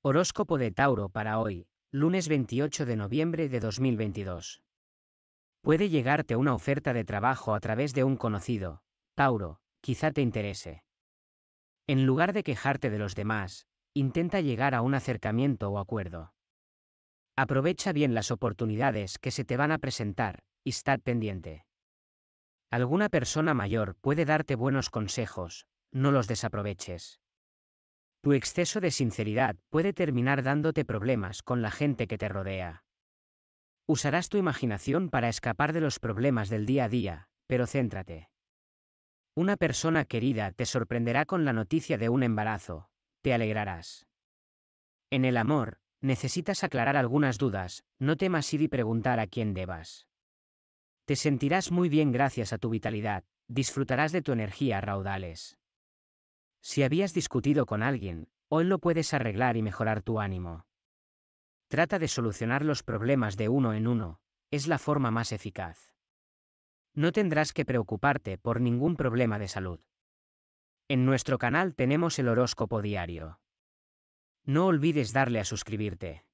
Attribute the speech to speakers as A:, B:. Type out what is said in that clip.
A: Horóscopo de Tauro para hoy, lunes 28 de noviembre de 2022. Puede llegarte una oferta de trabajo a través de un conocido, Tauro, quizá te interese. En lugar de quejarte de los demás, intenta llegar a un acercamiento o acuerdo. Aprovecha bien las oportunidades que se te van a presentar, y estad pendiente. Alguna persona mayor puede darte buenos consejos, no los desaproveches. Tu exceso de sinceridad puede terminar dándote problemas con la gente que te rodea. Usarás tu imaginación para escapar de los problemas del día a día, pero céntrate. Una persona querida te sorprenderá con la noticia de un embarazo, te alegrarás. En el amor, necesitas aclarar algunas dudas, no temas ir y preguntar a quién debas. Te sentirás muy bien gracias a tu vitalidad, disfrutarás de tu energía raudales. Si habías discutido con alguien, hoy lo puedes arreglar y mejorar tu ánimo. Trata de solucionar los problemas de uno en uno, es la forma más eficaz. No tendrás que preocuparte por ningún problema de salud. En nuestro canal tenemos el horóscopo diario. No olvides darle a suscribirte.